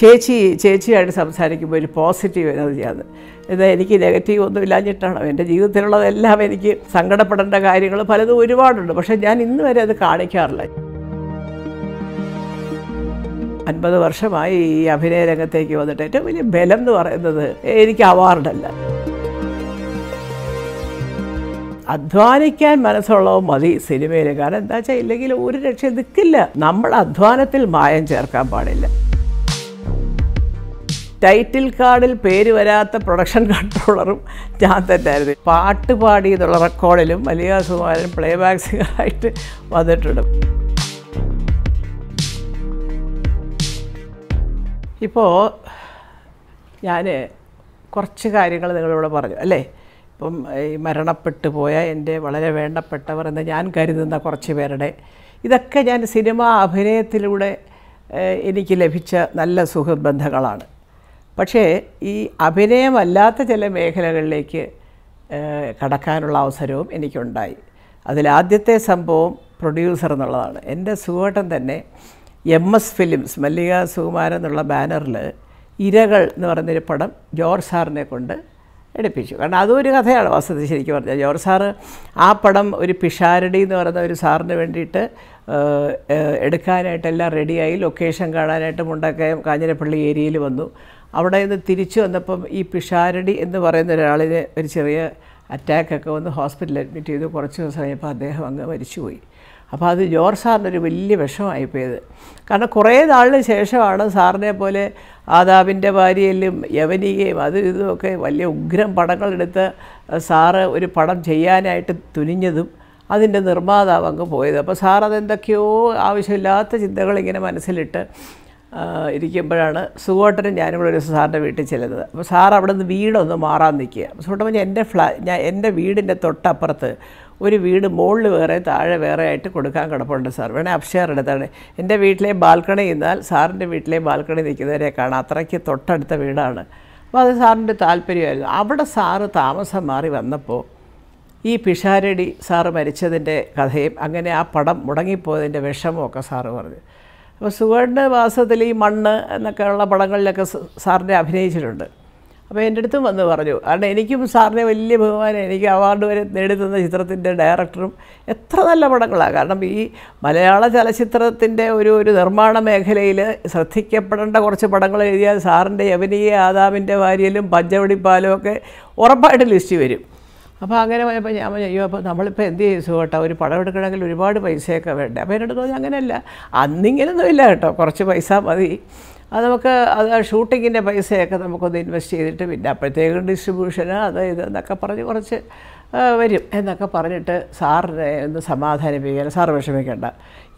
ചേച്ചി ചേച്ചിയായിട്ട് സംസാരിക്കുമ്പോൾ ഒരു പോസിറ്റീവ് എനർജിയാണ് എന്നാൽ എനിക്ക് നെഗറ്റീവ് ഒന്നും ഇല്ലാഞ്ഞിട്ടാണ് എൻ്റെ ജീവിതത്തിലുള്ളതെല്ലാം എനിക്ക് സങ്കടപ്പെടേണ്ട കാര്യങ്ങൾ പലതും ഒരുപാടുണ്ട് പക്ഷേ ഞാൻ ഇന്ന് വരെ അത് കാണിക്കാറില്ല അൻപത് വർഷമായി ഈ അഭിനയ രംഗത്തേക്ക് വന്നിട്ട് ഏറ്റവും വലിയ ബലം എന്ന് പറയുന്നത് എനിക്ക് അവാർഡല്ല അധ്വാനിക്കാൻ മനസ്സുള്ളവ മതി സിനിമയിൽ കാരണം എന്താ വെച്ചാൽ ഇല്ലെങ്കിൽ ഒരു രക്ഷ നിൽക്കില്ല നമ്മൾ അധ്വാനത്തിൽ മായം ചേർക്കാൻ പാടില്ല ടൈറ്റിൽ കാർഡിൽ പേര് വരാത്ത പ്രൊഡക്ഷൻ കൺട്രോളറും ഞാൻ തന്നെയായിരുന്നു പാട്ട് എന്നുള്ള റെക്കോർഡിലും വലിയ സുമാരൻ പ്ലേ ബാക്ക് സിംഗറായിട്ട് വന്നിട്ടുണ്ട് ഇപ്പോൾ ഞാൻ കുറച്ച് കാര്യങ്ങൾ നിങ്ങളിവിടെ പറഞ്ഞു അല്ലേ ഇപ്പം ഈ മരണപ്പെട്ടു പോയ എൻ്റെ വളരെ വേണ്ടപ്പെട്ടവർ എന്ന് ഞാൻ കരുതുന്ന കുറച്ച് പേരുടെ ഇതൊക്കെ ഞാൻ സിനിമ അഭിനയത്തിലൂടെ എനിക്ക് ലഭിച്ച നല്ല സുഹൃത് ബന്ധങ്ങളാണ് പക്ഷേ ഈ അഭിനയമല്ലാത്ത ചില മേഖലകളിലേക്ക് കടക്കാനുള്ള അവസരവും എനിക്കുണ്ടായി അതിലാദ്യത്തെ സംഭവം പ്രൊഡ്യൂസർ എന്നുള്ളതാണ് എൻ്റെ സുഹേട്ടൻ തന്നെ M S films Mallika Sukumaran എന്നുള്ള ബാനറിൽ ഇരകൾ എന്ന് പറയുന്നൊരു പടം ജോർജ് സാറിനെ കൊണ്ട് എടുപ്പിച്ചു കാരണം അതും ഒരു കഥയാണ് വസതി ശരിക്കും പറഞ്ഞാൽ ജോർജ് സാറ് ആ പടം ഒരു പിഷാരടി എന്ന് പറയുന്ന ഒരു സാറിന് വേണ്ടിയിട്ട് എടുക്കാനായിട്ടെല്ലാം റെഡിയായി ലൊക്കേഷൻ കാണാനായിട്ട് മുണ്ടക്കയം കാഞ്ഞിരപ്പള്ളി ഏരിയയിൽ വന്നു അവിടെ നിന്ന് തിരിച്ചു വന്നപ്പം ഈ പിഷാരടി എന്ന് പറയുന്ന ഒരാളിന് ഒരു ചെറിയ അറ്റാക്കൊക്കെ വന്ന് ഹോസ്പിറ്റലിൽ അഡ്മിറ്റ് ചെയ്തു കുറച്ച് ദിവസം കഴിഞ്ഞപ്പോൾ അദ്ദേഹം അങ്ങ് മരിച്ചുപോയി അപ്പോൾ അത് ജോർജ് സാറിനൊരു വലിയ വിഷമമായിപ്പോയത് കാരണം കുറേ നാളിന് ശേഷമാണ് സാറിനെ പോലെ ആദാബിൻ്റെ ഭാര്യയിലും യവനികയും അത് ഇതുമൊക്കെ വലിയ ഉഗ്രം പടങ്ങളെടുത്ത് സാറ് ഒരു പടം ചെയ്യാനായിട്ട് തുനിഞ്ഞതും അതിൻ്റെ നിർമ്മാതാവ് അങ്ങ് പോയത് അപ്പോൾ സാർ അതെന്തൊക്കെയോ ആവശ്യമില്ലാത്ത ചിന്തകളിങ്ങനെ മനസ്സിലിട്ട് ഇരിക്കുമ്പോഴാണ് സുഖോട്ടനും ഞാനും കൂടെ ഒരു സാറിൻ്റെ വീട്ടിൽ ചെല്ലുന്നത് അപ്പോൾ സാർ അവിടെ നിന്ന് വീടൊന്ന് മാറാൻ നിൽക്കുക സുഖോട്ടൻ പറഞ്ഞാൽ എൻ്റെ ഫ്ലാ ഞാൻ എൻ്റെ വീടിൻ്റെ തൊട്ടപ്പുറത്ത് ഒരു വീട് മുകളിൽ വേറെ താഴെ വേറെ ആയിട്ട് കൊടുക്കാൻ കിടപ്പുണ്ട് സാർ വേണേൽ അപ്ഷെയർ എടുത്താണ് എൻ്റെ വീട്ടിലെ ബാൽക്കണി നിന്നാൽ സാറിൻ്റെ വീട്ടിലെ ബാൽക്കണി നിൽക്കുന്നവരെ കാണാം അത്രയ്ക്ക് തൊട്ടടുത്ത വീടാണ് അപ്പോൾ അത് സാറിൻ്റെ താല്പര്യമായിരുന്നു അവിടെ സാറ് താമസം മാറി വന്നപ്പോൾ ഈ പിഷാരടി സാറ് മരിച്ചതിൻ്റെ കഥയും അങ്ങനെ ആ പടം മുടങ്ങിപ്പോയതിൻ്റെ വിഷമമൊക്കെ സാറ് പറഞ്ഞു അപ്പോൾ സുഗേഷിൻ്റെ വാസത്തിൽ ഈ മണ്ണ് എന്നൊക്കെയുള്ള പടങ്ങളിലൊക്കെ സാറിനെ അഭിനയിച്ചിട്ടുണ്ട് അപ്പോൾ എൻ്റെ അടുത്തും വന്ന് പറഞ്ഞു കാരണം എനിക്കും സാറിനെ വലിയ ബഹുമാനം എനിക്ക് അവാർഡ് വരെ നേടിത്തന്ന ചിത്രത്തിൻ്റെ ഡയറക്ടറും എത്ര നല്ല പടങ്ങളാണ് കാരണം ഈ മലയാള ചലച്ചിത്രത്തിൻ്റെ ഒരു ഒരു നിർമ്മാണ മേഖലയിൽ ശ്രദ്ധിക്കപ്പെടേണ്ട കുറച്ച് പടങ്ങൾ എഴുതിയാൽ സാറിൻ്റെ യവനീയ ആദാമിൻ്റെ വാര്യലും പഞ്ചവടിപ്പാലും ഒക്കെ ഉറപ്പായിട്ട് ലിസ്റ്റ് വരും അപ്പോൾ അങ്ങനെ പോയപ്പോൾ ഞാൻ അയ്യോ അപ്പോൾ നമ്മളിപ്പോൾ എന്ത് ചെയ്യും സുഖട്ടോ ഒരു പടം എടുക്കണമെങ്കിൽ ഒരുപാട് പൈസയൊക്കെ വേണ്ടേ അപ്പോൾ എന്നോട് തോന്നി അങ്ങനെയല്ല അന്നിങ്ങനൊന്നും ഇല്ല കേട്ടോ കുറച്ച് പൈസ മതി അത് നമുക്ക് അത് ഷൂട്ടിങ്ങിൻ്റെ പൈസയൊക്കെ നമുക്കൊന്ന് ഇൻവെസ്റ്റ് ചെയ്തിട്ട് പിന്നെ അപ്പോഴത്തേക്കും ഡിസ്ട്രിബ്യൂഷൻ അത് ഇത് എന്നൊക്കെ പറഞ്ഞ് കുറച്ച് വരും എന്നൊക്കെ പറഞ്ഞിട്ട് സാറിനെ ഒന്ന് സമാധാനിപ്പിക്കാൻ സാർ വിഷമിക്കേണ്ട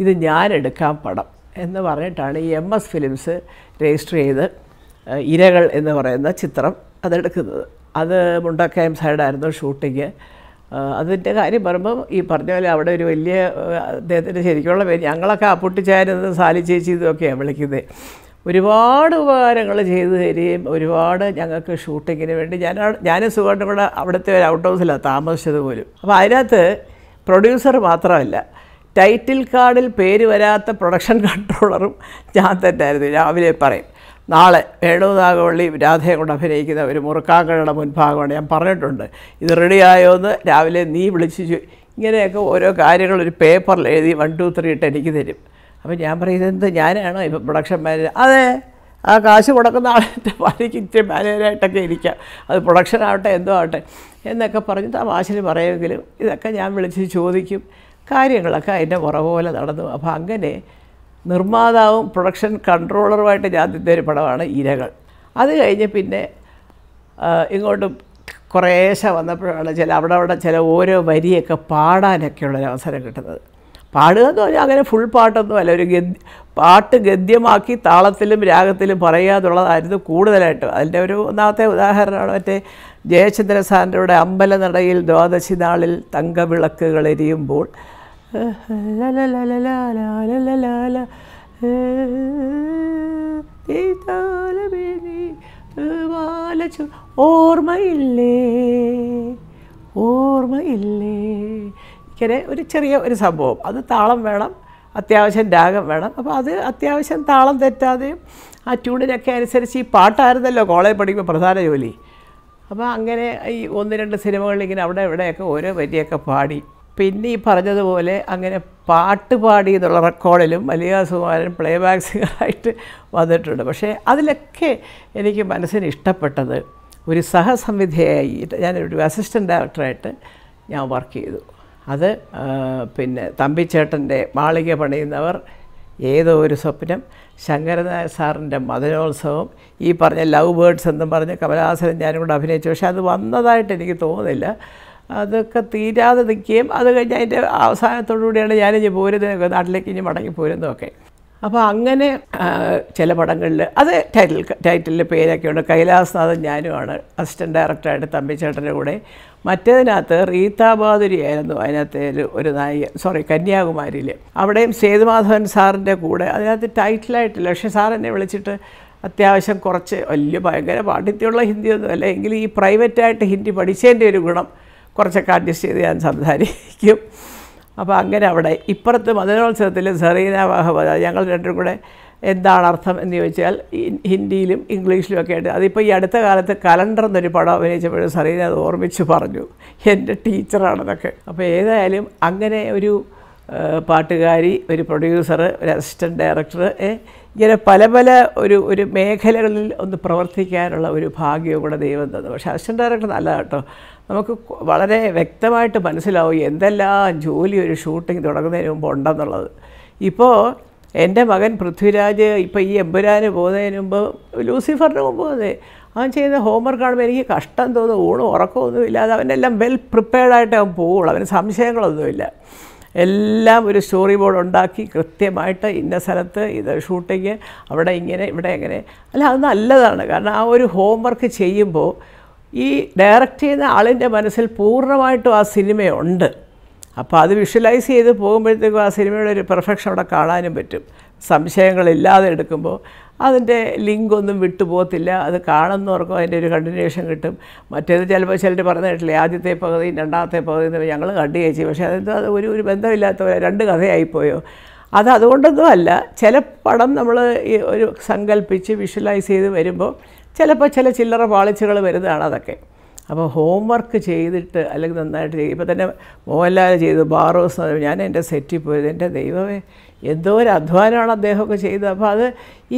ഇത് ഞാൻ എടുക്കാൻ പടം എന്ന് പറഞ്ഞിട്ടാണ് ഈ എം എസ് ഫിലിംസ് രജിസ്റ്റർ ചെയ്ത് ഇരകൾ എന്ന് പറയുന്ന ചിത്രം അതെടുക്കുന്നത് അത് മുണ്ടക്കയം സൈഡായിരുന്നു ഷൂട്ടിങ് അതിൻ്റെ കാര്യം പറയുമ്പം ഈ പറഞ്ഞ പോലെ അവിടെ ഒരു വലിയ അദ്ദേഹത്തിൻ്റെ ശരിക്കുള്ള പേര് ഞങ്ങളൊക്കെ അപ്പൊട്ടിച്ചായിരുന്നത് സാലി ചേച്ചി ഇതൊക്കെയാണ് വിളിക്കുന്നത് ഒരുപാട് ഉപകാരങ്ങൾ ചെയ്തു തരികയും ഒരുപാട് ഞങ്ങൾക്ക് ഷൂട്ടിങ്ങിന് വേണ്ടി ഞാൻ ഞാനും സുഖമായിട്ട് ഇവിടെ അവിടുത്തെ ഒരു ഔട്ട് ഹൗസിലാണ് താമസിച്ചത് പോലും അപ്പോൾ അതിനകത്ത് പ്രൊഡ്യൂസർ മാത്രമല്ല ടൈറ്റിൽ കാർഡിൽ പേര് വരാത്ത പ്രൊഡക്ഷൻ കൺട്രോളറും ഞാൻ തന്നെ ആയിരുന്നു രാവിലെ പറയും നാളെ വേണുനാഗവള്ളി രാധയെ കൊണ്ട് അഭിനയിക്കുന്ന ഒരു മുറുക്കാങ്കയുടെ മുൻഭാഗമാണ് ഞാൻ പറഞ്ഞിട്ടുണ്ട് ഇത് റെഡിയായോ എന്ന് രാവിലെ നീ വിളിച്ച് ഇങ്ങനെയൊക്കെ ഓരോ കാര്യങ്ങൾ ഒരു പേപ്പറിൽ എഴുതി വൺ ടു ത്രീ ഇട്ട് എനിക്ക് തരും അപ്പോൾ ഞാൻ പറയും ഇതെന്ത് ഞാനാണോ ഇപ്പം പ്രൊഡക്ഷൻ മാനേജർ അതെ ആ കാശ് കൊടുക്കുന്ന ആളെ പാലിക്ക് ഇത്തിരി മാനേജറായിട്ടൊക്കെ ഇരിക്കാം അത് പ്രൊഡക്ഷൻ ആവട്ടെ എന്തോ ആവട്ടെ എന്നൊക്കെ പറഞ്ഞ് തമാശയിൽ പറയുമെങ്കിലും ഇതൊക്കെ ഞാൻ വിളിച്ച് ചോദിക്കും കാര്യങ്ങളൊക്കെ അതിൻ്റെ പോലെ നടന്നു അപ്പോൾ അങ്ങനെ നിർമ്മാതാവും പ്രൊഡക്ഷൻ കൺട്രോളറുമായിട്ട് ആദ്യത്തെ ഒരു പടമാണ് ഇരകൾ അത് കഴിഞ്ഞ് പിന്നെ ഇങ്ങോട്ട് കുറേശ്ശെ വന്നപ്പോഴാണ് ചില അവിടെ അവിടെ ചില ഓരോ വരിയൊക്കെ പാടാനൊക്കെയുള്ളൊരു അവസരം കിട്ടുന്നത് പാടുക എന്ന് പറഞ്ഞാൽ അങ്ങനെ ഫുൾ പാട്ടൊന്നും അല്ല ഒരു ഗദ്യ പാട്ട് ഗദ്യമാക്കി താളത്തിലും രാഗത്തിലും പറയുക എന്നുള്ളതായിരുന്നു കൂടുതലായിട്ട് അതിൻ്റെ ഒരു ഒന്നാമത്തെ ഉദാഹരണമാണ് മറ്റേ ജയചന്ദ്രസാറിൻ്റെ അമ്പലനടയിൽ ദ്വാദശി നാളിൽ തങ്കവിളക്കുകൾ എരിയുമ്പോൾ ഓർമ്മയില്ലേ ഓർമ്മയില്ലേ ഇങ്ങനെ ഒരു ചെറിയ ഒരു സംഭവം അത് താളം വേണം അത്യാവശ്യം രാഗം വേണം അപ്പോൾ അത് അത്യാവശ്യം താളം തെറ്റാതെയും ആ ട്യൂണിനൊക്കെ അനുസരിച്ച് ഈ പാട്ടായിരുന്നല്ലോ കോളേജ് പഠിക്കുമ്പോൾ പ്രധാന ജോലി അപ്പോൾ അങ്ങനെ ഈ ഒന്ന് രണ്ട് സിനിമകളിൽ ഇങ്ങനെ അവിടെ ഇവിടെയൊക്കെ ഓരോ വരിയൊക്കെ പാടി പിന്നെ ഈ പറഞ്ഞതുപോലെ അങ്ങനെ പാട്ട് പാടി എന്നുള്ള റെക്കോർഡിലും വലിയ സുകുമാരൻ പ്ലേ ബാക്ക് സിംഗറായിട്ട് വന്നിട്ടുണ്ട് പക്ഷേ അതിലൊക്കെ എനിക്ക് മനസ്സിന് ഇഷ്ടപ്പെട്ടത് ഒരു സഹസംവിധയായിട്ട് ഞാനൊരു അസിസ്റ്റൻ്റ് ഡയറക്ടറായിട്ട് ഞാൻ വർക്ക് ചെയ്തു അത് പിന്നെ തമ്പിച്ചേട്ടൻ്റെ മാളിക പണിയുന്നവർ ഏതോ ഒരു സ്വപ്നം ശങ്കരനായ സാറിൻ്റെ മദനോത്സവം ഈ പറഞ്ഞ ലവ് ബേർഡ്സ് എന്നും പറഞ്ഞ് കമലഹാസനും ഞാനും കൂടെ അഭിനയിച്ചു പക്ഷേ അത് വന്നതായിട്ട് എനിക്ക് തോന്നുന്നില്ല അതൊക്കെ തീരാതെ നിൽക്കുകയും അത് കഴിഞ്ഞ് അതിൻ്റെ അവസാനത്തോടുകൂടിയാണ് ഞാനിഞ്ഞ് പോരുന്നത് നാട്ടിലേക്ക് ഇനി മടങ്ങി പോരുന്നതൊക്കെ അപ്പോൾ അങ്ങനെ ചില പടങ്ങളിൽ അത് ടൈറ്റിൽ ടൈറ്റിലിൽ പേരൊക്കെയുണ്ട് കൈലാസ്നാഥൻ ഞാനുമാണ് അസിസ്റ്റൻറ്റ് ഡയറക്ടറായിട്ട് തമ്പിച്ചേട്ടൻ്റെ കൂടെ മറ്റേതിനകത്ത് റീതാബാദുരി ആയിരുന്നു അതിനകത്ത് ഒരു നായിക സോറി കന്യാകുമാരിയിൽ അവിടെയും സേതുമാധവൻ സാറിൻ്റെ കൂടെ അതിനകത്ത് ടൈറ്റിലായിട്ടില്ല പക്ഷേ സാർ എന്നെ വിളിച്ചിട്ട് അത്യാവശ്യം കുറച്ച് വലിയ ഭയങ്കര പാണ്ഡിത്യമുള്ള അല്ല എങ്കിലും ഈ പ്രൈവറ്റായിട്ട് ഹിന്ദി പഠിച്ചതിൻ്റെ ഒരു ഗുണം കുറച്ചൊക്കെ അഡ്ജസ്റ്റ് ചെയ്ത് ഞാൻ സംസാരിക്കും അപ്പോൾ അങ്ങനെ അവിടെ ഇപ്പുറത്ത് മതനോത്സവത്തിൽ സെറീന വഹബദ ഞങ്ങൾ രണ്ടും കൂടെ എന്താണ് അർത്ഥം എന്ന് ചോദിച്ചാൽ ഹിന്ദിയിലും ഇംഗ്ലീഷിലും ഒക്കെ ആയിട്ട് അതിപ്പോൾ ഈ അടുത്ത കാലത്ത് കലണ്ടർ എന്നൊരു പടം അഭിനയിച്ചപ്പോഴും സെറീന അത് ഓർമ്മിച്ച് പറഞ്ഞു എൻ്റെ ടീച്ചറാണെന്നൊക്കെ അപ്പോൾ ഏതായാലും അങ്ങനെ ഒരു പാട്ടുകാരി ഒരു പ്രൊഡ്യൂസർ ഒരു അസിസ്റ്റൻറ്റ് ഡയറക്ടർ ഇങ്ങനെ പല പല ഒരു ഒരു മേഖലകളിൽ ഒന്ന് പ്രവർത്തിക്കാനുള്ള ഒരു ഭാഗ്യവും കൂടെ ദൈവം തന്നു പക്ഷേ അസിസ്റ്റൻറ്റ് ഡയറക്ടർ നല്ല കേട്ടോ നമുക്ക് വളരെ വ്യക്തമായിട്ട് മനസ്സിലാവും എന്തെല്ലാം ജോലി ഒരു ഷൂട്ടിംഗ് തുടങ്ങുന്നതിന് മുമ്പ് ഉണ്ടെന്നുള്ളത് ഇപ്പോൾ എൻ്റെ മകൻ പൃഥ്വിരാജ് ഇപ്പോൾ ഈ എമ്പുരാന് പോകുന്നതിന് മുമ്പ് ലൂസിഫറിന് മുമ്പ് പോകുന്നത് അവൻ ചെയ്യുന്ന ഹോംവർക്ക് കാണുമ്പോൾ എനിക്ക് കഷ്ടം തോന്നും ഊണും ഉറക്കമൊന്നും ഇല്ലാതെ അവനെല്ലാം വെൽ പ്രിപ്പയർഡായിട്ട് അവൻ പോവുള്ളൂ അവന് സംശയങ്ങളൊന്നുമില്ല എല്ലാം ഒരു സ്റ്റോറി ബോർഡ് ഉണ്ടാക്കി കൃത്യമായിട്ട് ഇന്ന സ്ഥലത്ത് ഇത് ഷൂട്ടിങ് അവിടെ ഇങ്ങനെ ഇവിടെ എങ്ങനെ അല്ല അത് നല്ലതാണ് കാരണം ആ ഒരു ഹോംവർക്ക് ചെയ്യുമ്പോൾ ഈ ഡയറക്റ്റ് ചെയ്യുന്ന ആളിൻ്റെ മനസ്സിൽ പൂർണ്ണമായിട്ടും ആ സിനിമയുണ്ട് അപ്പോൾ അത് വിഷ്വലൈസ് ചെയ്ത് പോകുമ്പോഴത്തേക്കും ആ സിനിമയുടെ ഒരു പെർഫെക്ഷൻ അവിടെ കാണാനും പറ്റും സംശയങ്ങളില്ലാതെ എടുക്കുമ്പോൾ അതിൻ്റെ ലിങ്ക് ഒന്നും വിട്ടുപോകത്തില്ല അത് കാണുന്നവർക്കും അതിൻ്റെ ഒരു കണ്ടിന്യൂഷൻ കിട്ടും മറ്റേത് ചിലപ്പോൾ ചിലർ പറഞ്ഞു കേട്ടില്ലേ ആദ്യത്തെ പകുതി രണ്ടാമത്തെ പകുതി ഞങ്ങൾ കണ്ടു ചേച്ചി പക്ഷേ അത് ഒരു ഒരു ബന്ധമില്ലാത്ത പോലെ രണ്ട് കഥയായിപ്പോയോ അത് അതുകൊണ്ടൊന്നും അല്ല ചില പടം നമ്മൾ ഒരു സങ്കല്പിച്ച് വിഷ്വലൈസ് ചെയ്ത് വരുമ്പോൾ ചിലപ്പോൾ ചില ചില്ലറ പാളിച്ചകൾ വരുന്നതാണ് അതൊക്കെ അപ്പോൾ ഹോംവർക്ക് ചെയ്തിട്ട് അല്ലെങ്കിൽ നന്നായിട്ട് ചെയ്യും ഇപ്പോൾ തന്നെ മോഹൻലാൽ ചെയ്തു ബാറോസ് ഞാൻ എൻ്റെ സെറ്റിൽ പോയത് എൻ്റെ ദൈവമേ എന്തോ ഒരു അധ്വാനമാണ് അദ്ദേഹമൊക്കെ ചെയ്തത് അപ്പോൾ അത്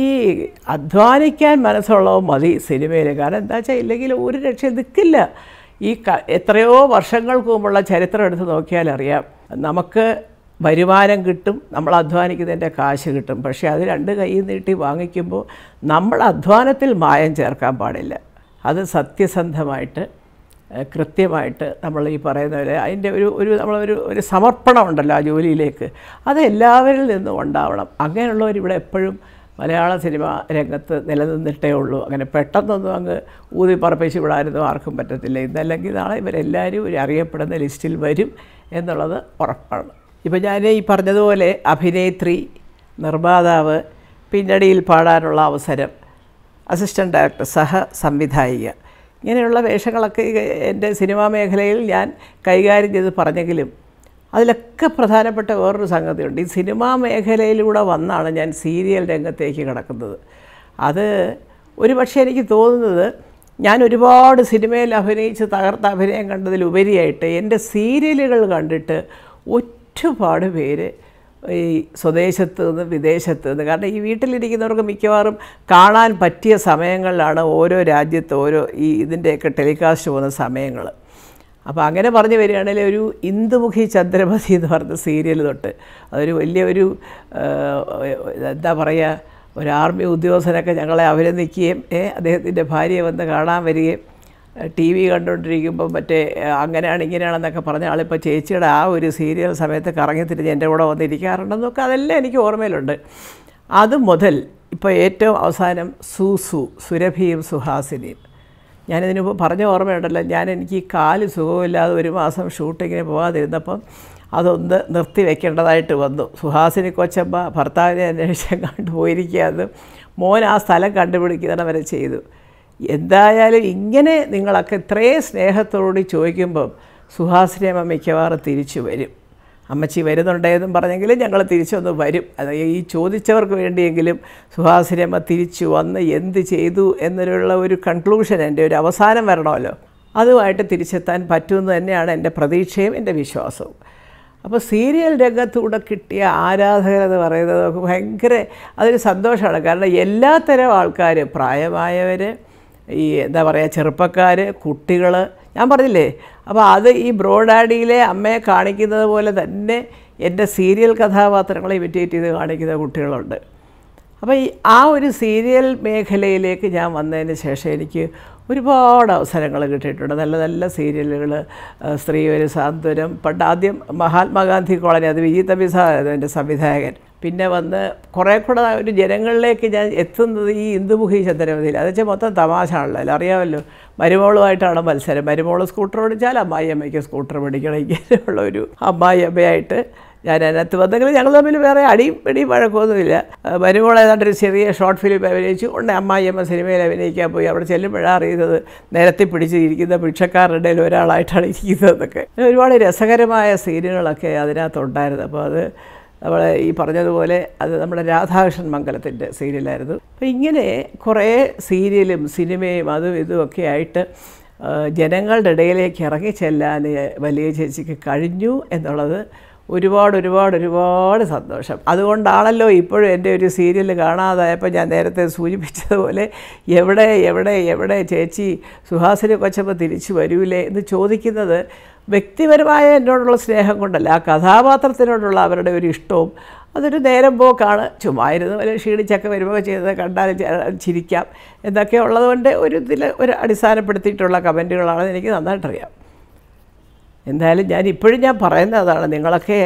ഈ അധ്വാനിക്കാൻ മനസ്സുള്ളവ മതി സിനിമയിൽ കാരണം എന്താ വെച്ചാൽ ഇല്ലെങ്കിൽ ഒരു രക്ഷ നിൽക്കില്ല ഈ എത്രയോ വർഷങ്ങൾക്ക് മുമ്പുള്ള ചരിത്രം എടുത്ത് നോക്കിയാൽ അറിയാം നമുക്ക് വരുമാനം കിട്ടും നമ്മൾ അധ്വാനിക്കുന്നതിൻ്റെ കാശ് കിട്ടും പക്ഷേ അത് രണ്ട് കൈ നീട്ടി വാങ്ങിക്കുമ്പോൾ നമ്മൾ അധ്വാനത്തിൽ മായം ചേർക്കാൻ പാടില്ല അത് സത്യസന്ധമായിട്ട് കൃത്യമായിട്ട് നമ്മൾ ഈ പറയുന്ന പോലെ അതിൻ്റെ ഒരു ഒരു നമ്മളൊരു ഒരു സമർപ്പണം ഉണ്ടല്ലോ ആ ജോലിയിലേക്ക് അത് എല്ലാവരിൽ നിന്നും ഉണ്ടാവണം അങ്ങനെയുള്ളവർ ഇവിടെ എപ്പോഴും മലയാള സിനിമ രംഗത്ത് നിലനിന്നിട്ടേ ഉള്ളൂ അങ്ങനെ പെട്ടെന്നൊന്നും അങ്ങ് ഊതി പറപ്പിച്ച് വിടാനൊന്നും ആർക്കും പറ്റത്തില്ല ഇന്നല്ലെങ്കിൽ നാളെ ഇവരെല്ലാവരും ഒരു അറിയപ്പെടുന്ന ലിസ്റ്റിൽ വരും എന്നുള്ളത് ഉറപ്പാണ് ഇപ്പോൾ ഞാൻ ഈ പറഞ്ഞതുപോലെ അഭിനേത്രി നിർമ്മാതാവ് പിന്നണിയിൽ പാടാനുള്ള അവസരം അസിസ്റ്റൻ്റ് ഡയറക്ടർ സഹ സംവിധായിക ഇങ്ങനെയുള്ള വേഷങ്ങളൊക്കെ എൻ്റെ സിനിമാ മേഖലയിൽ ഞാൻ കൈകാര്യം ചെയ്ത് പറഞ്ഞെങ്കിലും അതിലൊക്കെ പ്രധാനപ്പെട്ട വേറൊരു സംഗതിയുണ്ട് ഈ സിനിമാ മേഖലയിലൂടെ വന്നാണ് ഞാൻ സീരിയൽ രംഗത്തേക്ക് കിടക്കുന്നത് അത് ഒരു പക്ഷേ എനിക്ക് തോന്നുന്നത് ഞാൻ ഒരുപാട് സിനിമയിൽ അഭിനയിച്ച് തകർത്ത അഭിനയം കണ്ടതിലുപരിയായിട്ട് എൻ്റെ സീരിയലുകൾ കണ്ടിട്ട് ഒറ്റ ഒരുപാട് പേര് ഈ സ്വദേശത്ത് നിന്ന് വിദേശത്ത് നിന്ന് കാരണം ഈ വീട്ടിലിരിക്കുന്നവർക്ക് മിക്കവാറും കാണാൻ പറ്റിയ സമയങ്ങളിലാണ് ഓരോ രാജ്യത്ത് ഓരോ ഈ ഇതിൻ്റെയൊക്കെ ടെലികാസ്റ്റ് പോകുന്ന സമയങ്ങൾ അപ്പോൾ അങ്ങനെ പറഞ്ഞു വരികയാണെങ്കിൽ ഒരു ഇന്ദുമുഖി ചന്ദ്രമതി എന്ന് പറഞ്ഞ സീരിയൽ തൊട്ട് അതൊരു വലിയ ഒരു എന്താ പറയുക ഒരു ആർമി ഉദ്യോഗസ്ഥനൊക്കെ ഞങ്ങളെ അഭിനന്ദിക്കുകയും അദ്ദേഹത്തിൻ്റെ ഭാര്യയെ വന്ന് കാണാൻ വരികയും ടി വി കണ്ടുകൊണ്ടിരിക്കുമ്പോൾ മറ്റേ അങ്ങനെയാണ് ഇങ്ങനെയാണെന്നൊക്കെ പറഞ്ഞ ആളിപ്പോൾ ചേച്ചിയുടെ ആ ഒരു സീരിയൽ സമയത്ത് കറങ്ങി തിരിഞ്ഞ് എൻ്റെ കൂടെ വന്നിരിക്കാറുണ്ടെന്നൊക്കെ അതെല്ലാം എനിക്ക് ഓർമ്മയിലുണ്ട് അത് മുതൽ ഇപ്പോൾ ഏറ്റവും അവസാനം സൂസു സുരഭിയും സുഹാസിനിയും ഞാനിതിനിപ്പോൾ പറഞ്ഞ ഓർമ്മയുണ്ടല്ലോ ഞാൻ എനിക്ക് കാല് സുഖമില്ലാതെ ഒരു മാസം ഷൂട്ടിങ്ങിന് പോകാതിരുന്നപ്പം അതൊന്ന് നിർത്തി വെക്കേണ്ടതായിട്ട് വന്നു സുഹാസിനി കൊച്ചമ്മ ഭർത്താവിനെ അന്വേഷിച്ചാൽ കണ്ടു അത് മോൻ ആ സ്ഥലം കണ്ടുപിടിക്കുന്നവരെ ചെയ്തു എന്തായാലും ഇങ്ങനെ നിങ്ങളൊക്കെ ഇത്രയും സ്നേഹത്തോട് ചോദിക്കുമ്പം സുഹാസിനിയമ്മ മിക്കവാറും തിരിച്ചു വരും അമ്മച്ചി വരുന്നുണ്ടേന്നും പറഞ്ഞെങ്കിലും ഞങ്ങൾ തിരിച്ചൊന്ന് വരും അത് ഈ ചോദിച്ചവർക്ക് വേണ്ടിയെങ്കിലും സുഹാസിനിയമ്മ തിരിച്ചു വന്ന് എന്ത് ചെയ്തു എന്നുള്ള ഒരു കൺക്ലൂഷൻ എൻ്റെ ഒരു അവസാനം വരണമല്ലോ അതുമായിട്ട് തിരിച്ചെത്താൻ പറ്റുമെന്ന് തന്നെയാണ് എൻ്റെ പ്രതീക്ഷയും എൻ്റെ വിശ്വാസവും അപ്പോൾ സീരിയൽ രംഗത്തൂടെ കിട്ടിയ എന്ന് പറയുന്നത് ഭയങ്കര അതൊരു സന്തോഷമാണ് കാരണം എല്ലാത്തരം ആൾക്കാർ പ്രായമായവർ ഈ എന്താ പറയുക ചെറുപ്പക്കാർ കുട്ടികൾ ഞാൻ പറഞ്ഞില്ലേ അപ്പോൾ അത് ഈ ബ്രോഡാഡിയിലെ അമ്മയെ കാണിക്കുന്നത് പോലെ തന്നെ എൻ്റെ സീരിയൽ കഥാപാത്രങ്ങളെ ഇമിറ്റേറ്റ് ചെയ്ത് കാണിക്കുന്ന കുട്ടികളുണ്ട് അപ്പോൾ ഈ ആ ഒരു സീരിയൽ മേഖലയിലേക്ക് ഞാൻ വന്നതിന് ശേഷം എനിക്ക് ഒരുപാട് അവസരങ്ങൾ കിട്ടിയിട്ടുണ്ട് നല്ല നല്ല സീരിയലുകൾ സ്ത്രീ ഒരു സാന്ത്വനം പണ്ട് ആദ്യം മഹാത്മാഗാന്ധി കോളനി അത് വിജി തബിസായിരുന്നു എൻ്റെ സംവിധായകൻ പിന്നെ വന്ന് കുറേ കൂടെ ഒരു ജനങ്ങളിലേക്ക് ഞാൻ എത്തുന്നത് ഈ ഇന്ദുമുഖി ചന്ദ്രമതിയിൽ അത് വെച്ചാൽ മൊത്തം തമാശ ആണല്ലോ അല്ല അറിയാമല്ലോ മരുമോളുമായിട്ടാണ് മത്സരം മരുമോൾ സ്കൂട്ടർ ഓടിച്ചാൽ അമ്മായി അമ്മയ്ക്ക് സ്കൂട്ടർ പിടിക്കണമെങ്കിൽ ഉള്ളൊരു ഒരു അമ്മായി അമ്മയായിട്ട് ഞാൻ അതിനകത്ത് വന്നെങ്കിൽ ഞങ്ങൾ തമ്മിൽ വേറെ അടിയും പിടിയും വഴക്കമൊന്നുമില്ല ഏതാണ്ട് ഒരു ചെറിയ ഷോർട്ട് ഫിലിം അഭിനയിച്ചു ഉണ്ട് അമ്മ സിനിമയിൽ അഭിനയിക്കാൻ പോയി അവിടെ ചെല്ലുമ്പോഴാണ് അറിയുന്നത് നിരത്തി പിടിച്ചിരിക്കുന്ന ഭിക്ഷക്കാരുടെ ഇടയിൽ ഒരാളായിട്ടാണ് ഇരിക്കുന്നതെന്നൊക്കെ ഒരുപാട് രസകരമായ സീനുകളൊക്കെ അതിനകത്തുണ്ടായിരുന്നു അപ്പോൾ അത് നമ്മൾ ഈ പറഞ്ഞതുപോലെ അത് നമ്മുടെ രാധാകൃഷ്ണൻ മംഗലത്തിൻ്റെ സീരിയലായിരുന്നു അപ്പോൾ ഇങ്ങനെ കുറേ സീരിയലും സിനിമയും അതും ഇതുമൊക്കെ ആയിട്ട് ജനങ്ങളുടെ ഇടയിലേക്ക് ഇറങ്ങിച്ചെല്ലാൻ വലിയ ചേച്ചിക്ക് കഴിഞ്ഞു എന്നുള്ളത് ഒരുപാട് ഒരുപാട് ഒരുപാട് സന്തോഷം അതുകൊണ്ടാണല്ലോ ഇപ്പോഴും എൻ്റെ ഒരു സീരിയൽ കാണാതായപ്പോൾ ഞാൻ നേരത്തെ സൂചിപ്പിച്ചതുപോലെ എവിടെ എവിടെ എവിടെ ചേച്ചി സുഹാസിനി കൊച്ചമ്മ തിരിച്ചു വരൂലേ എന്ന് ചോദിക്കുന്നത് വ്യക്തിപരമായ എന്നോടുള്ള സ്നേഹം കൊണ്ടല്ല ആ കഥാപാത്രത്തിനോടുള്ള അവരുടെ ഒരു ഇഷ്ടവും അതൊരു നേരം പോക്കാണ് ചുമ്മായിരുന്നു അല്ലെങ്കിൽ ക്ഷീണിച്ചൊക്കെ വരുമ്പോൾ ചെയ്ത് കണ്ടാൽ ചിരിക്കാം എന്നൊക്കെ ഉള്ളതുകൊണ്ട് ഒരു ഇതിൽ ഒരു അടിസ്ഥാനപ്പെടുത്തിയിട്ടുള്ള കമൻറ്റുകളാണെന്ന് എനിക്ക് നന്നായിട്ടറിയാം എന്തായാലും ഞാൻ ഇപ്പോഴും ഞാൻ അതാണ് നിങ്ങളൊക്കെ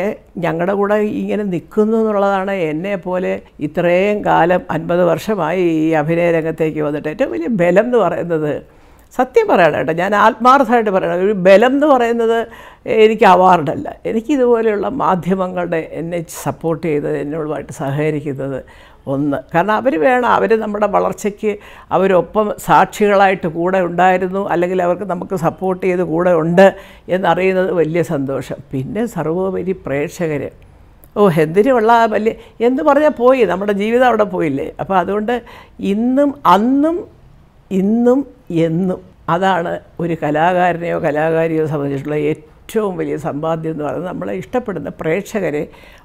ഞങ്ങളുടെ കൂടെ ഇങ്ങനെ നിൽക്കുന്നു എന്നുള്ളതാണ് എന്നെ പോലെ ഇത്രയും കാലം അൻപത് വർഷമായി ഈ അഭിനയ രംഗത്തേക്ക് വന്നിട്ട് ഏറ്റവും വലിയ ബലം എന്ന് പറയുന്നത് സത്യം പറയണം കേട്ടോ ഞാൻ ആത്മാർത്ഥമായിട്ട് പറയണം ഒരു ബലം എന്ന് പറയുന്നത് എനിക്ക് അവാർഡല്ല എനിക്കിതുപോലെയുള്ള മാധ്യമങ്ങളുടെ എന്നെ സപ്പോർട്ട് ചെയ്തത് എന്നോടുമായിട്ട് സഹകരിക്കുന്നത് ഒന്ന് കാരണം അവർ വേണം അവർ നമ്മുടെ വളർച്ചയ്ക്ക് അവരൊപ്പം സാക്ഷികളായിട്ട് കൂടെ ഉണ്ടായിരുന്നു അല്ലെങ്കിൽ അവർക്ക് നമുക്ക് സപ്പോർട്ട് ചെയ്ത് കൂടെ ഉണ്ട് എന്നറിയുന്നത് വലിയ സന്തോഷം പിന്നെ സർവോപരി പ്രേക്ഷകർ ഓ എന്തിനുമുള്ള വലിയ എന്ന് പറഞ്ഞാൽ പോയി നമ്മുടെ ജീവിതം അവിടെ പോയില്ലേ അപ്പോൾ അതുകൊണ്ട് ഇന്നും അന്നും ഇന്നും എന്നും അതാണ് ഒരു കലാകാരനെയോ കലാകാരിയോ സംബന്ധിച്ചിട്ടുള്ള ഏറ്റവും ഏറ്റവും വലിയ സമ്പാദ്യം എന്ന് പറയുന്നത് നമ്മളെ ഇഷ്ടപ്പെടുന്ന പ്രേക്ഷകരെ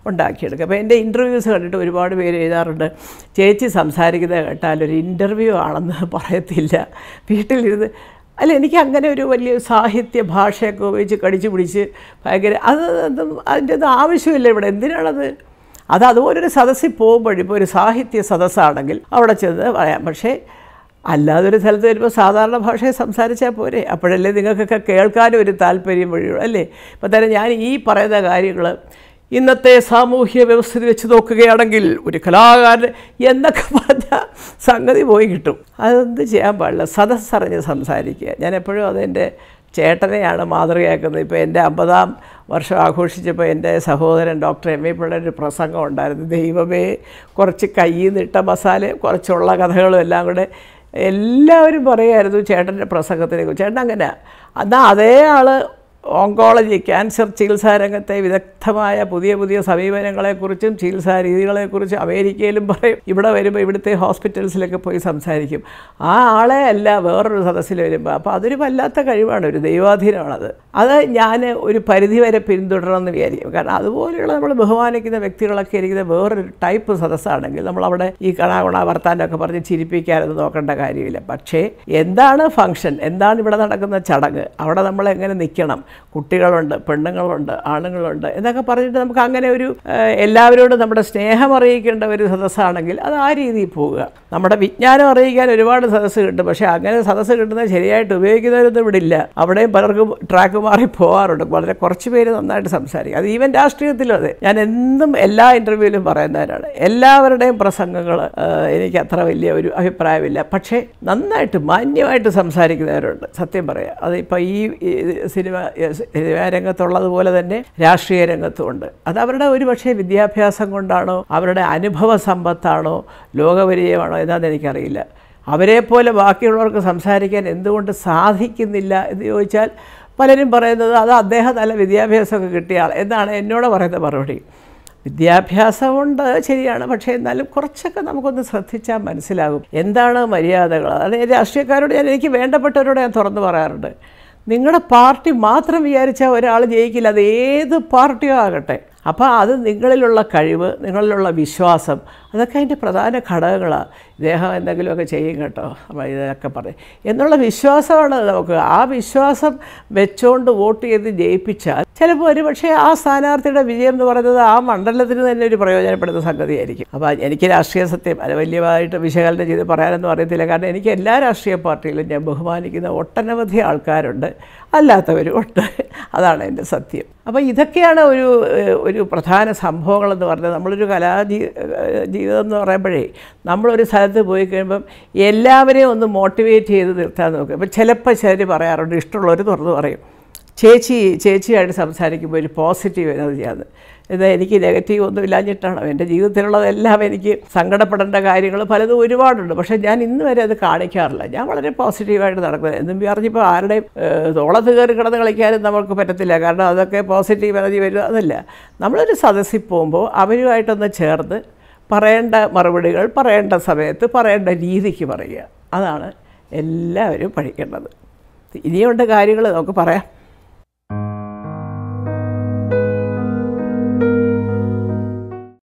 ഉണ്ടാക്കിയെടുക്കുക അപ്പോൾ എൻ്റെ ഇൻ്റർവ്യൂസ് കണ്ടിട്ട് ഒരുപാട് പേര് എഴുതാറുണ്ട് ചേച്ചി സംസാരിക്കുന്നത് കേട്ടാൽ ഒരു ഇൻ്റർവ്യൂ ആണെന്ന് പറയത്തില്ല വീട്ടിലിരുന്ന് അല്ല എനിക്ക് അങ്ങനെ ഒരു വലിയ സാഹിത്യ ഭാഷയൊക്കെ ഉപയോഗിച്ച് കടിച്ചു പിടിച്ച് ഭയങ്കര അത് അതിൻ്റെ അത് ആവശ്യമില്ല ഇവിടെ എന്തിനാണത് അത് അതുപോലൊരു സദസ്സിൽ പോകുമ്പോഴും ഇപ്പോൾ ഒരു സാഹിത്യ സദസ്സാണെങ്കിൽ അവിടെ ചെന്ന് പറയാം പക്ഷേ അല്ലാതെ ഒരു സ്ഥലത്ത് വരുമ്പോൾ സാധാരണ ഭാഷയെ സംസാരിച്ചാൽ പോരെ അപ്പോഴല്ലേ നിങ്ങൾക്കൊക്കെ കേൾക്കാനും ഒരു താല്പര്യം വഴിയുള്ളൂ അല്ലേ അപ്പോൾ തന്നെ ഞാൻ ഈ പറയുന്ന കാര്യങ്ങൾ ഇന്നത്തെ സാമൂഹ്യ വ്യവസ്ഥയിൽ വെച്ച് നോക്കുകയാണെങ്കിൽ ഒരു കലാകാരൻ എന്നൊക്കെ പറഞ്ഞ സംഗതി പോയി കിട്ടും അതെന്ത് ചെയ്യാൻ പാടില്ല സദസ്സറിഞ്ഞ് സംസാരിക്കുക ഞാൻ എപ്പോഴും അതെൻ്റെ ചേട്ടനെയാണ് മാതൃകയാക്കുന്നത് ഇപ്പോൾ എൻ്റെ അമ്പതാം വർഷം ആഘോഷിച്ചപ്പോൾ എൻ്റെ സഹോദരൻ ഡോക്ടർ എം എ പിള്ളയുടെ ഒരു പ്രസംഗം ഉണ്ടായിരുന്നു ദൈവമേ കുറച്ച് കയ്യിൽ നിട്ട മസാല കുറച്ചുള്ള കഥകളും എല്ലാം കൂടെ എല്ലാവരും പറയുമായിരുന്നു ചേട്ടൻ്റെ പ്രസംഗത്തിനെ കുറിച്ച് ചേട്ടൻ അങ്ങനെ അതാ അതേ ആൾ ഓങ്കോളജി ക്യാൻസർ ചികിത്സാ രംഗത്തെ വിദഗ്ധമായ പുതിയ പുതിയ സമീപനങ്ങളെക്കുറിച്ചും ചികിത്സാ രീതികളെക്കുറിച്ചും അമേരിക്കയിലും പറയും ഇവിടെ വരുമ്പോൾ ഇവിടുത്തെ ഹോസ്പിറ്റൽസിലൊക്കെ പോയി സംസാരിക്കും ആ ആളെ അല്ല വേറൊരു സദസ്സിൽ വരുമ്പോൾ അപ്പോൾ അതൊരു വല്ലാത്ത കഴിവാണ് ഒരു ദൈവാധീനമാണത് അത് ഞാൻ ഒരു പരിധി വരെ പിന്തുടരണമെന്ന് വിചാരിക്കും കാരണം അതുപോലെയുള്ള നമ്മൾ ബഹുമാനിക്കുന്ന വ്യക്തികളൊക്കെ ഇരിക്കുന്ന വേറൊരു ടൈപ്പ് സദസ്സാണെങ്കിൽ നമ്മളവിടെ ഈ കണാകുണ വർത്താനൊക്കെ പറഞ്ഞ് ചിരിപ്പിക്കാനൊന്നും നോക്കേണ്ട കാര്യമില്ല പക്ഷേ എന്താണ് ഫങ്ഷൻ എന്താണ് ഇവിടെ നടക്കുന്ന ചടങ്ങ് അവിടെ നമ്മൾ എങ്ങനെ നിൽക്കണം കുട്ടികളുണ്ട് പെണ്ണുങ്ങളുണ്ട് ആണുങ്ങളുണ്ട് എന്നൊക്കെ പറഞ്ഞിട്ട് നമുക്ക് അങ്ങനെ ഒരു എല്ലാവരോടും നമ്മുടെ സ്നേഹം അറിയിക്കേണ്ട ഒരു സദസ്സാണെങ്കിൽ അത് ആ രീതിയിൽ പോവുക നമ്മുടെ വിജ്ഞാനം അറിയിക്കാൻ ഒരുപാട് സദസ്സ് കിട്ടും പക്ഷേ അങ്ങനെ സദസ്സ് കിട്ടുന്നത് ശരിയായിട്ട് ഉപയോഗിക്കുന്നവരൊന്നും ഇവിടെ ഇല്ല അവിടെയും പലർക്കും ട്രാക്ക് മാറി പോകാറുണ്ട് വളരെ കുറച്ച് പേര് നന്നായിട്ട് സംസാരിക്കും അത് ഈവൻ രാഷ്ട്രീയത്തിലും അതെ ഞാൻ എന്നും എല്ലാ ഇൻ്റർവ്യൂവിലും പറയുന്നവരാണ് എല്ലാവരുടെയും പ്രസംഗങ്ങൾ എനിക്ക് അത്ര വലിയ ഒരു അഭിപ്രായമില്ല പക്ഷേ നന്നായിട്ട് മാന്യമായിട്ട് സംസാരിക്കുന്നവരുണ്ട് സത്യം പറയാം അതിപ്പോൾ ഈ സിനിമ രംഗത്തുള്ളതുപോലെ തന്നെ രാഷ്ട്രീയ രംഗത്തുമുണ്ട് അത് അവരുടെ ഒരു പക്ഷേ വിദ്യാഭ്യാസം കൊണ്ടാണോ അവരുടെ അനുഭവ സമ്പത്താണോ ലോകപരിചയമാണോ എന്നാന്ന് എനിക്കറിയില്ല അവരെപ്പോലെ ബാക്കിയുള്ളവർക്ക് സംസാരിക്കാൻ എന്തുകൊണ്ട് സാധിക്കുന്നില്ല എന്ന് ചോദിച്ചാൽ പലരും പറയുന്നത് അത് അദ്ദേഹം നല്ല വിദ്യാഭ്യാസമൊക്കെ കിട്ടിയ ആൾ എന്നാണ് എന്നോട് പറയുന്ന മറുപടി വിദ്യാഭ്യാസമുണ്ട് ശരിയാണ് പക്ഷേ എന്നാലും കുറച്ചൊക്കെ നമുക്കൊന്ന് ശ്രദ്ധിച്ചാൽ മനസ്സിലാകും എന്താണ് മര്യാദകൾ അതായത് രാഷ്ട്രീയക്കാരോട് ഞാൻ എനിക്ക് വേണ്ടപ്പെട്ടവരോട് ഞാൻ തുറന്നു പറയാറുണ്ട് നിങ്ങളുടെ പാർട്ടി മാത്രം വിചാരിച്ചാൽ ഒരാൾ ജയിക്കില്ല അത് ഏത് പാർട്ടിയോ ആകട്ടെ അപ്പോൾ അത് നിങ്ങളിലുള്ള കഴിവ് നിങ്ങളിലുള്ള വിശ്വാസം അതൊക്കെ അതിൻ്റെ പ്രധാന ഘടകങ്ങളാണ് ദേഹം എന്തെങ്കിലുമൊക്കെ ചെയ്യും കേട്ടോ അപ്പോൾ ഇതൊക്കെ പറയും എന്നുള്ള വിശ്വാസമാണ് നമുക്ക് ആ വിശ്വാസം വെച്ചുകൊണ്ട് വോട്ട് ചെയ്ത് ജയിപ്പിച്ചാൽ ചിലപ്പോൾ ഒരു പക്ഷേ ആ സ്ഥാനാർത്ഥിയുടെ വിജയം എന്ന് പറയുന്നത് ആ മണ്ഡലത്തിന് തന്നെ ഒരു പ്രയോജനപ്പെടുന്ന സംഗതിയായിരിക്കും അപ്പോൾ എനിക്ക് രാഷ്ട്രീയ സത്യം അത് വലിയതായിട്ട് വിശകലനം ചെയ്ത് പറയാനൊന്നും അറിയത്തില്ല കാരണം എനിക്ക് എല്ലാ രാഷ്ട്രീയ പാർട്ടിയിലും ഞാൻ ബഹുമാനിക്കുന്ന ഒട്ടനവധി ആൾക്കാരുണ്ട് അല്ലാത്തവരും ഉണ്ട് അതാണ് എൻ്റെ സത്യം അപ്പോൾ ഇതൊക്കെയാണ് ഒരു ഒരു പ്രധാന സംഭവങ്ങളെന്ന് പറഞ്ഞാൽ നമ്മളൊരു കലാ ജീവിതം എന്ന് പറയുമ്പോഴേ നമ്മളൊരു സ്ഥലത്ത് പോയി കഴിയുമ്പം എല്ലാവരെയും ഒന്ന് മോട്ടിവേറ്റ് ചെയ്ത് തീർത്താൻ നോക്കുക ഇപ്പം ചിലപ്പോൾ ചിലർ പറയാറുണ്ട് ഇഷ്ടമുള്ളവർ തുറന്ന് പറയും ചേച്ചി ചേച്ചിയായിട്ട് സംസാരിക്കുമ്പോൾ ഒരു പോസിറ്റീവ് എനർജിയാണ് എന്നാൽ എനിക്ക് നെഗറ്റീവ് ഒന്നും ഇല്ലാഞ്ഞിട്ടാണ് എൻ്റെ ജീവിതത്തിലുള്ളതെല്ലാം എനിക്ക് സങ്കടപ്പെടേണ്ട കാര്യങ്ങൾ പലതും ഒരുപാടുണ്ട് പക്ഷേ ഞാൻ ഇന്ന് വരെ അത് കാണിക്കാറില്ല ഞാൻ വളരെ പോസിറ്റീവായിട്ട് നടക്കുന്നത് എന്നും പറഞ്ഞിപ്പോൾ ആരുടെയും തോളത്ത് കയറി കിടന്ന് കളിക്കാനും നമുക്ക് പറ്റത്തില്ല കാരണം അതൊക്കെ പോസിറ്റീവ് എനർജി വരും അതല്ല നമ്മളൊരു സദസ്സിൽ പോകുമ്പോൾ അവരുമായിട്ടൊന്ന് ചേർന്ന് പറയേണ്ട മറുപടികൾ പറയേണ്ട സമയത്ത് പറയേണ്ട രീതിക്ക് പറയുക അതാണ് എല്ലാവരും പഠിക്കേണ്ടത് ഇനിയുണ്ട് കാര്യങ്ങൾ നമുക്ക് പറയാം